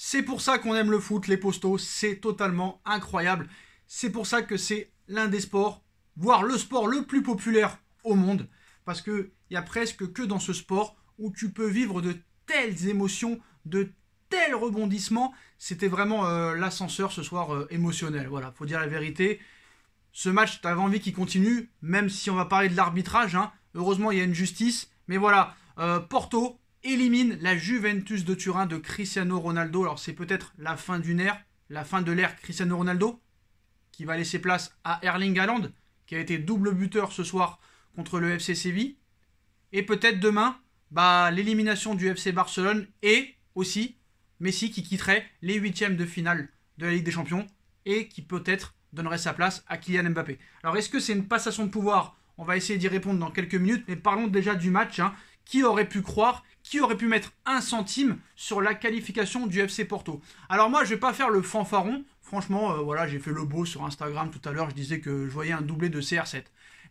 C'est pour ça qu'on aime le foot, les postos, c'est totalement incroyable. C'est pour ça que c'est l'un des sports, voire le sport le plus populaire au monde, parce qu'il n'y a presque que dans ce sport où tu peux vivre de telles émotions, de tels rebondissements. C'était vraiment euh, l'ascenseur ce soir euh, émotionnel, voilà, faut dire la vérité. Ce match, avais envie qu'il continue, même si on va parler de l'arbitrage. Hein. Heureusement, il y a une justice. Mais voilà, euh, Porto, élimine la Juventus de Turin de Cristiano Ronaldo. Alors c'est peut-être la fin d'une ère, la fin de l'ère Cristiano Ronaldo, qui va laisser place à Erling Haaland, qui a été double buteur ce soir contre le FC Séville. Et peut-être demain, bah, l'élimination du FC Barcelone et aussi Messi qui quitterait les huitièmes de finale de la Ligue des Champions et qui peut-être donnerait sa place à Kylian Mbappé. Alors est-ce que c'est une passation de pouvoir On va essayer d'y répondre dans quelques minutes, mais parlons déjà du match. Hein. Qui aurait pu croire qui aurait pu mettre un centime sur la qualification du FC Porto. Alors moi, je vais pas faire le fanfaron. Franchement, euh, voilà, j'ai fait le beau sur Instagram tout à l'heure. Je disais que je voyais un doublé de CR7.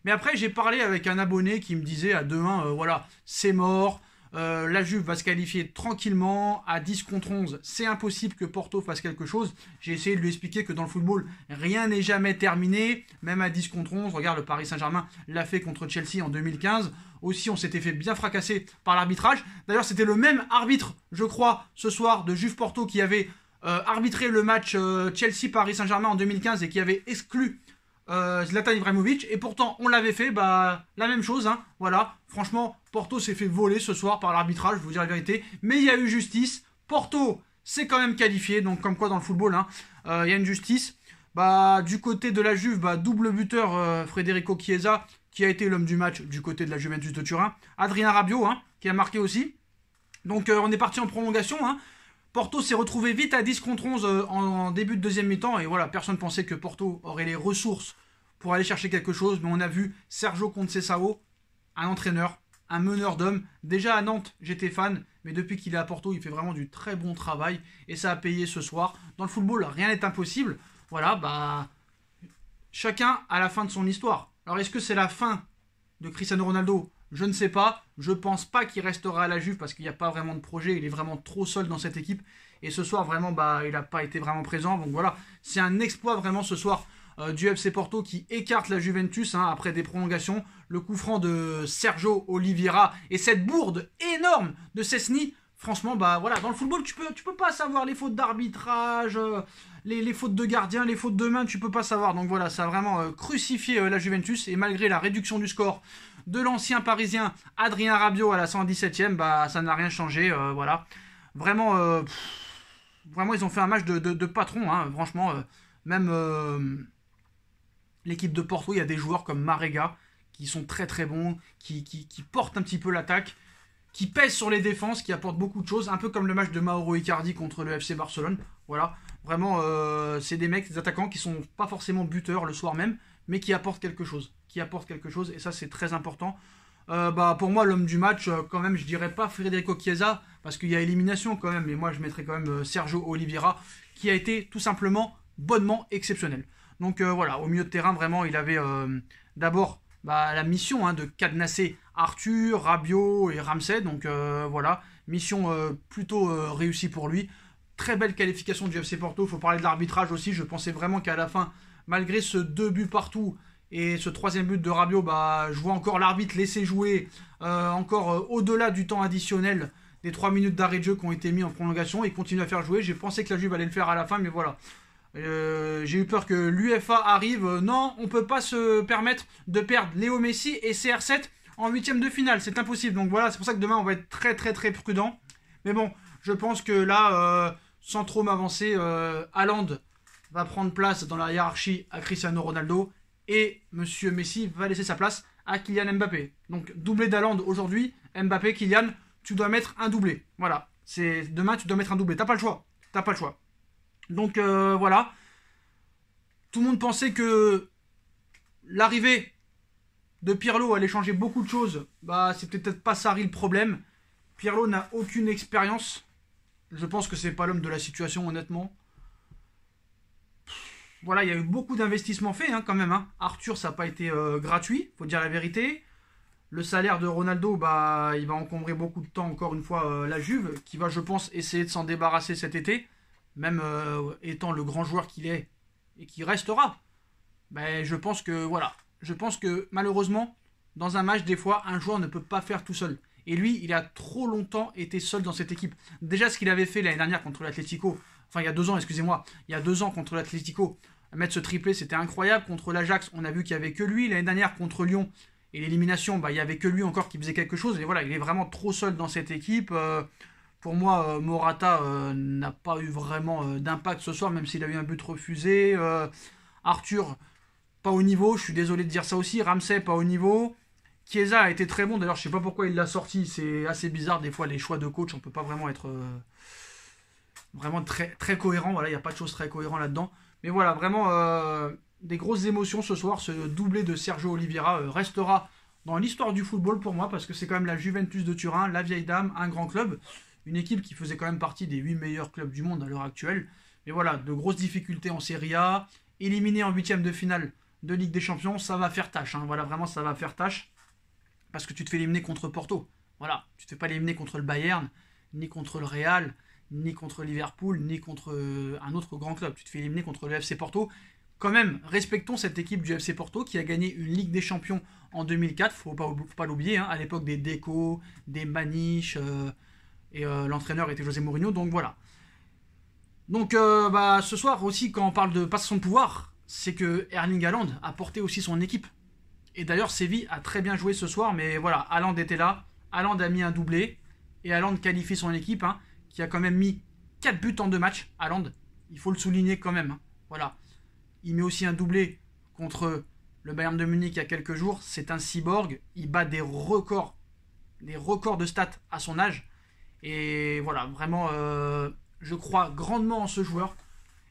Mais après, j'ai parlé avec un abonné qui me disait à demain. Euh, voilà, c'est mort, euh, la Juve va se qualifier tranquillement à 10 contre 11. C'est impossible que Porto fasse quelque chose. J'ai essayé de lui expliquer que dans le football, rien n'est jamais terminé, même à 10 contre 11. Regarde, le Paris Saint-Germain l'a fait contre Chelsea en 2015. Aussi, on s'était fait bien fracasser par l'arbitrage. D'ailleurs, c'était le même arbitre, je crois, ce soir de Juve Porto qui avait euh, arbitré le match euh, Chelsea-Paris Saint-Germain en 2015 et qui avait exclu euh, Zlatan Ibrahimovic. Et pourtant, on l'avait fait, bah, la même chose. Hein, voilà, franchement, Porto s'est fait voler ce soir par l'arbitrage, je vous dire la vérité. Mais il y a eu justice. Porto s'est quand même qualifié, donc comme quoi dans le football, hein, euh, il y a une justice. Bah, du côté de la Juve, bah, double buteur euh, Federico Chiesa, qui a été l'homme du match du côté de la Juventus de Turin. Adrien Rabiot, hein, qui a marqué aussi. Donc on est parti en prolongation. Hein. Porto s'est retrouvé vite à 10 contre 11 euh, en, début de deuxième mi-temps. Et voilà, personne pensait que Porto aurait les ressources pour aller chercher quelque chose. Mais on a vu Sergio Conceição, un entraîneur, un meneur d'hommes. Déjà à Nantes, j'étais fan. Mais depuis qu'il est à Porto, il fait vraiment du très bon travail. Et ça a payé ce soir. Dans le football, rien n'est impossible. Voilà, bah. Chacun à la fin de son histoire. Alors, est-ce que c'est la fin de Cristiano Ronaldo je ne sais pas. Je pense pas qu'il restera à la Juve parce qu'il n'y a pas vraiment de projet. Il est vraiment trop seul dans cette équipe. Et ce soir, vraiment, bah, il n'a pas été vraiment présent. Donc voilà, c'est un exploit vraiment ce soir euh, du FC Porto qui écarte la Juventus hein, après des prolongations. Le coup franc de Sergio Oliveira et cette bourde énorme de Cessny. Franchement, bah voilà, dans le football, tu peux, tu peux pas savoir les fautes d'arbitrage, euh, les, fautes de gardien, les fautes de main, tu peux pas savoir. Donc voilà, ça a vraiment euh, crucifié la Juventus. Et malgré la réduction du score de l'ancien parisien Adrien Rabiot à la 117e, bah, ça n'a rien changé. Euh, voilà. Vraiment, euh, vraiment, ils ont fait un match de, patron. Hein. franchement, euh, même l'équipe de Porto, il y a des joueurs comme Marega qui sont très très bons, qui, qui, portent un petit peu l'attaque, qui pèsent sur les défenses, qui apportent beaucoup de choses. Un peu comme le match de Mauro Icardi contre le FC Barcelone. Voilà. Vraiment, c'est des mecs, des attaquants qui sont pas forcément buteurs le soir même, mais qui apportent quelque chose apporte quelque chose, et ça c'est très important. Euh, bah, pour moi, l'homme du match, euh, quand même, je dirais pas Federico Chiesa, parce qu'il y a élimination quand même, mais moi je mettrais quand même euh, Sergio Oliveira, qui a été tout simplement bonnement exceptionnel. Donc voilà, au milieu de terrain, vraiment, il avait d'abord bah, la mission hein, de cadenasser Arthur, Rabiot et Ramsey, donc voilà, mission plutôt réussie pour lui. Très belle qualification du FC Porto, il faut parler de l'arbitrage aussi, je pensais vraiment qu'à la fin, malgré ce deux buts partout, et ce troisième but de Rabiot, bah, je vois encore l'arbitre laisser jouer euh, encore euh, au-delà du temps additionnel des trois minutes d'arrêt de jeu qui ont été mis en prolongation et continue à faire jouer. J'ai pensé que la Juve allait le faire à la fin, mais voilà. Euh, j'ai eu peur que l'UFA arrive. Non, on peut pas se permettre de perdre Léo Messi et CR7 en huitième de finale. C'est impossible. Donc voilà, c'est pour ça que demain, on va être très très très prudent. Mais bon, je pense que là, sans trop m'avancer, Haaland va prendre place dans la hiérarchie à Cristiano Ronaldo. Et Monsieur Messi va laisser sa place à Kylian Mbappé. Donc doublé d'Alande aujourd'hui, Mbappé, Kylian, tu dois mettre un doublé. Voilà. C'est demain tu dois mettre un doublé. T'as pas le choix. T'as pas le choix. Donc euh, voilà. Tout le monde pensait que l'arrivée de Pirlo allait changer beaucoup de choses. Bah c'est peut-être pas ça le problème. Pirlo n'a aucune expérience. Je pense que c'est pas l'homme de la situation honnêtement voilà, il y a eu beaucoup d'investissements faits hein, quand même. Hein. Arthur, ça n'a pas été euh, gratuit, faut dire la vérité. Le salaire de Ronaldo, bah, il va encombrer beaucoup de temps, encore une fois, euh, la Juve, qui va, je pense, essayer de s'en débarrasser cet été, même euh, étant le grand joueur qu'il est et qui restera. mais ben, je pense que, voilà, je pense que malheureusement, dans un match, des fois, un joueur ne peut pas faire tout seul. Et lui, il a trop longtemps été seul dans cette équipe. Déjà, ce qu'il avait fait l'année dernière contre l'Atlético, enfin il y a deux ans, excusez-moi, il y a deux ans contre l'Atlético, mettre ce triplé, c'était incroyable. Contre l'Ajax, on a vu qu'il n'y avait que lui. L'année dernière, contre Lyon et l'élimination, bah, il n'y avait que lui encore qui faisait quelque chose. Et voilà, il est vraiment trop seul dans cette équipe. Euh, pour moi, euh, Morata euh, n'a pas eu vraiment d'impact ce soir, même s'il a eu un but refusé. Arthur, pas au niveau. Je suis désolé de dire ça aussi. Ramsey, pas au niveau. Chiesa a été très bon. D'ailleurs, je ne sais pas pourquoi il l'a sorti. C'est assez bizarre. Des fois, les choix de coach, on peut pas vraiment être vraiment très, très cohérent. Voilà, il n'y a pas de choses très cohérent là-dedans. Mais voilà, vraiment euh, des grosses émotions ce soir. Ce doublé de Sergio Oliveira euh, restera dans l'histoire du football pour moi parce que c'est quand même la Juventus de Turin, la vieille dame, un grand club, une équipe qui faisait quand même partie des 8 meilleurs clubs du monde à l'heure actuelle. Mais voilà, de grosses difficultés en Serie A, éliminé en huitième de finale de Ligue des Champions, ça va faire tâche. Hein. Voilà, vraiment, ça va faire tâche parce que tu te fais éliminer contre Porto. Voilà, tu te fais pas éliminer contre le Bayern ni contre le Real ni contre Liverpool, ni contre euh, un autre grand club. Tu te fais éliminer contre le FC Porto. Quand même, respectons cette équipe du FC Porto qui a gagné une Ligue des Champions en 2004. Faut pas, faut pas l'oublier, hein. à l'époque des Deco, des Maniche, euh, et euh, l'entraîneur était José Mourinho. Donc voilà. Donc bah, ce soir aussi, quand on parle de passe son pouvoir, c'est que Erling Haaland a porté aussi son équipe. Et d'ailleurs, Séville a très bien joué ce soir, mais voilà, Haaland était là. Haaland a mis un doublé et Haaland qualifie son équipe. Hein qui a quand même mis 4 buts en deux matchs à Land. Il faut le souligner quand même. Hein. Voilà. Il met aussi un doublé contre le Bayern de Munich il y a quelques jours. C'est un cyborg. Il bat des records, des records de stats à son âge. Et voilà, vraiment, euh, je crois grandement en ce joueur.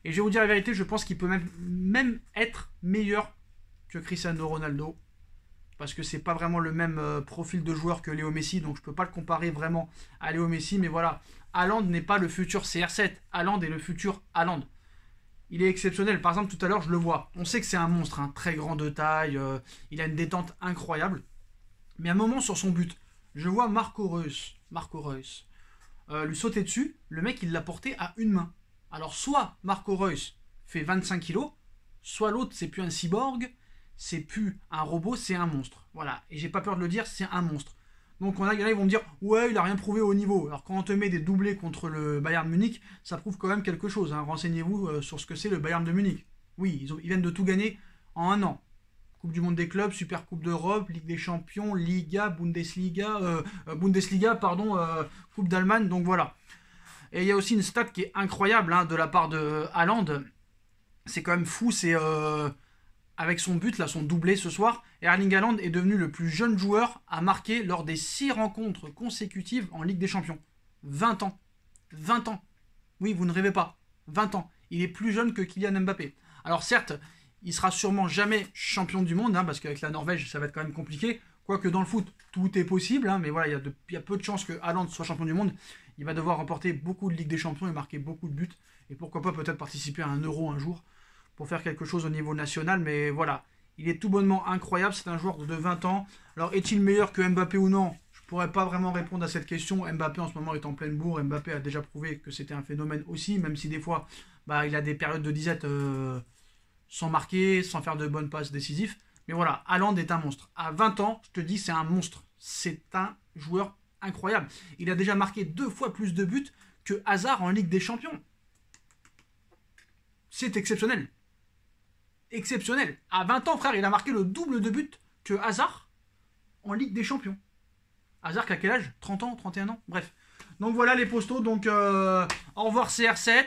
Et je vais vous dire la vérité, je pense qu'il peut même, même être meilleur que Cristiano Ronaldo parce que c'est pas vraiment le même euh, profil de joueur que Léo Messi, donc je peux pas le comparer vraiment à Léo Messi, mais voilà, Haaland n'est pas le futur CR7, Haaland est le futur Haaland. Il est exceptionnel, par exemple tout à l'heure je le vois, on sait que c'est un monstre, hein. très grand de taille, euh, il a une détente incroyable, mais à un moment sur son but, je vois Marco Reus, Marco Reus, euh, lui sauter dessus, le mec il l'a porté à une main. Alors soit Marco Reus fait 25 kilos, soit l'autre c'est plus un cyborg, c'est plus un robot, c'est un monstre. Voilà. Et j'ai pas peur de le dire, c'est un monstre. Donc on a, là, ils vont me dire, ouais, il a rien prouvé au niveau. Alors quand on te met des doublés contre le Bayern Munich, ça prouve quand même quelque chose. Hein. Renseignez-vous euh, sur ce que c'est le Bayern de Munich. Oui, ils, viennent de tout gagner en un an. Coupe du Monde des clubs, Super Coupe d'Europe, Ligue des Champions, Liga, Bundesliga, euh, euh, Bundesliga, pardon, Coupe d'Allemagne. Donc voilà. Et il y a aussi une stat qui est incroyable hein, de la part de Haaland. C'est quand même fou, c'est avec son but, là, son doublé ce soir, Erling Haaland est devenu le plus jeune joueur à marquer lors des 6 rencontres consécutives en Ligue des Champions. 20 ans. 20 ans. Oui, vous ne rêvez pas. 20 ans. Il est plus jeune que Kylian Mbappé. Alors certes, il sera sûrement jamais champion du monde, hein, parce qu'avec la Norvège, ça va être quand même compliqué. Quoique dans le foot, tout est possible, hein, mais voilà, il y, y, a peu de chances que Haaland soit champion du monde. Il va devoir remporter beaucoup de Ligue des Champions et marquer beaucoup de buts. Et pourquoi pas peut-être participer à un euro un jour pour faire quelque chose au niveau national. Mais voilà, il est tout bonnement incroyable. C'est un joueur de 20 ans. Alors, est-il meilleur que Mbappé ou non Je ne pourrais pas vraiment répondre à cette question. Mbappé en ce moment est en pleine bourre. Mbappé a déjà prouvé que c'était un phénomène aussi, même si des fois, bah, il a des périodes de disette euh, sans marquer, sans faire de bonnes passes décisives. Mais voilà, Allende est un monstre. À 20 ans, je te dis, c'est un monstre. C'est un joueur incroyable. Il a déjà marqué deux fois plus de buts que Hazard en Ligue des Champions. C'est exceptionnel exceptionnel. À 20 ans, frère, il a marqué le double de buts que Hazard en Ligue des Champions. Hazard, à quel âge 30 ans, 31 ans Bref. Donc voilà les postos. Donc euh, au revoir CR7.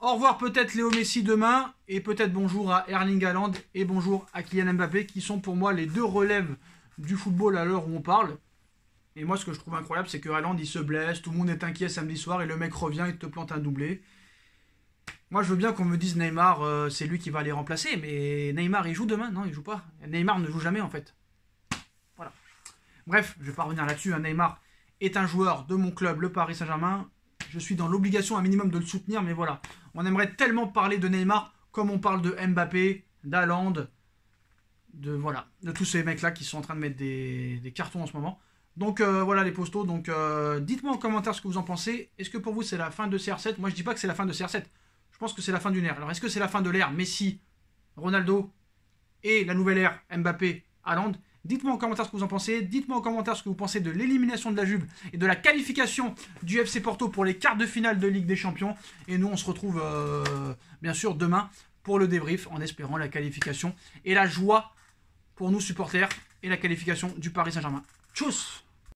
Au revoir peut-être Léo Messi demain. Et peut-être bonjour à Erling Haaland et bonjour à Kylian Mbappé qui sont pour moi les deux relèves du football à l'heure où on parle. Et moi, ce que je trouve incroyable, c'est que Haaland, il se blesse, tout le monde est inquiet samedi soir, et le mec revient, et te plante un doublé. Moi, je veux bien qu'on me dise Neymar, euh, c'est lui qui va les remplacer, mais Neymar, il joue demain, non Il joue pas. Neymar ne joue jamais, en fait. Voilà. Bref, je vais pas revenir là-dessus. Hein. Neymar est un joueur de mon club, le Paris Saint-Germain. Je suis dans l'obligation, un minimum, de le soutenir, mais voilà. On aimerait tellement parler de Neymar comme on parle de Mbappé, d'Alande, de, voilà, de tous ces mecs-là qui sont en train de mettre des, cartons en ce moment. Donc euh, voilà les postos, donc euh, dites-moi en commentaire ce que vous en pensez. Est-ce que pour vous c'est la fin de CR7 Moi je dis pas que c'est la fin de CR7. Je pense que c'est la fin d'une ère. Alors, est-ce que c'est la fin de l'ère Messi, Ronaldo et la nouvelle ère Mbappé, Haaland Dites-moi en commentaire ce que vous en pensez. Dites-moi en commentaire ce que vous pensez de l'élimination de la Juve et de la qualification du FC Porto pour les quarts de finale de Ligue des Champions. Et nous, on se retrouve euh, bien sûr demain pour le débrief en espérant la qualification et la joie pour nous supporters et la qualification du Paris Saint-Germain. Tchuss